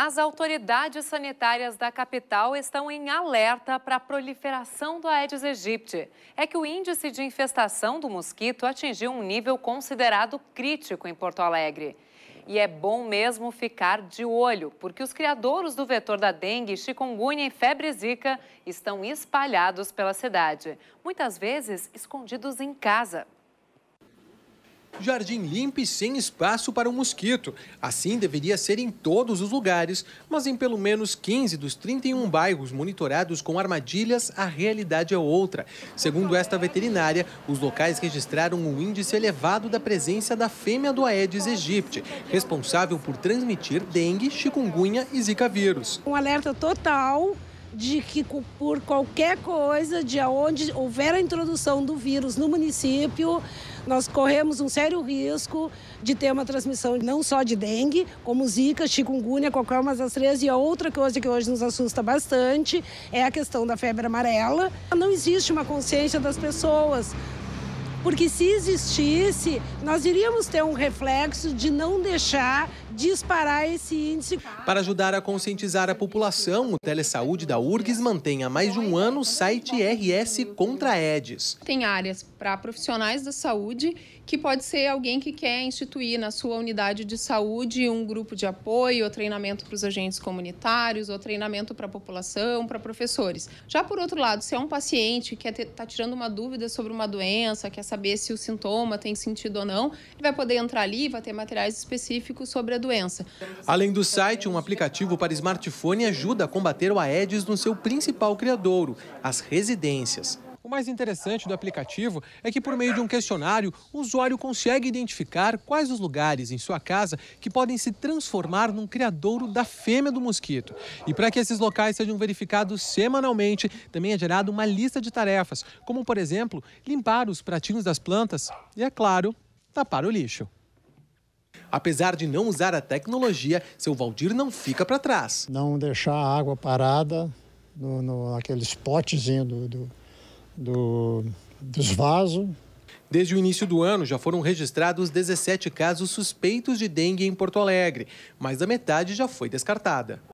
As autoridades sanitárias da capital estão em alerta para a proliferação do Aedes aegypti. É que o índice de infestação do mosquito atingiu um nível considerado crítico em Porto Alegre. E é bom mesmo ficar de olho, porque os criadores do vetor da dengue, chikungunya e febre zika estão espalhados pela cidade, muitas vezes escondidos em casa. Jardim limpo e sem espaço para o mosquito. Assim deveria ser em todos os lugares, mas em pelo menos 15 dos 31 bairros monitorados com armadilhas, a realidade é outra. Segundo esta veterinária, os locais registraram um índice elevado da presença da fêmea do Aedes aegypti, responsável por transmitir dengue, chikungunya e zika vírus. Um alerta total de que por qualquer coisa, de onde houver a introdução do vírus no município, nós corremos um sério risco de ter uma transmissão não só de dengue, como zika, chikungunya, qualquer uma das três. E a outra coisa que hoje nos assusta bastante é a questão da febre amarela. Não existe uma consciência das pessoas porque se existisse, nós iríamos ter um reflexo de não deixar disparar esse índice. Para ajudar a conscientizar a população, o Telesaúde da URGS mantém há mais de um ano o site RS contra AIDS. Tem áreas para profissionais da saúde, que pode ser alguém que quer instituir na sua unidade de saúde um grupo de apoio, ou treinamento para os agentes comunitários, ou treinamento para a população, para professores. Já por outro lado, se é um paciente que é está tirando uma dúvida sobre uma doença, quer saber saber se o sintoma tem sentido ou não. Ele vai poder entrar ali e vai ter materiais específicos sobre a doença. Além do site, um aplicativo para smartphone ajuda a combater o Aedes no seu principal criadouro, as residências. O mais interessante do aplicativo é que, por meio de um questionário, o usuário consegue identificar quais os lugares em sua casa que podem se transformar num criadouro da fêmea do mosquito. E para que esses locais sejam verificados semanalmente, também é gerada uma lista de tarefas, como, por exemplo, limpar os pratinhos das plantas e, é claro, tapar o lixo. Apesar de não usar a tecnologia, seu Valdir não fica para trás. Não deixar a água parada no, no, naquele do, do do desvazo. Desde o início do ano, já foram registrados 17 casos suspeitos de dengue em Porto Alegre, mas a metade já foi descartada.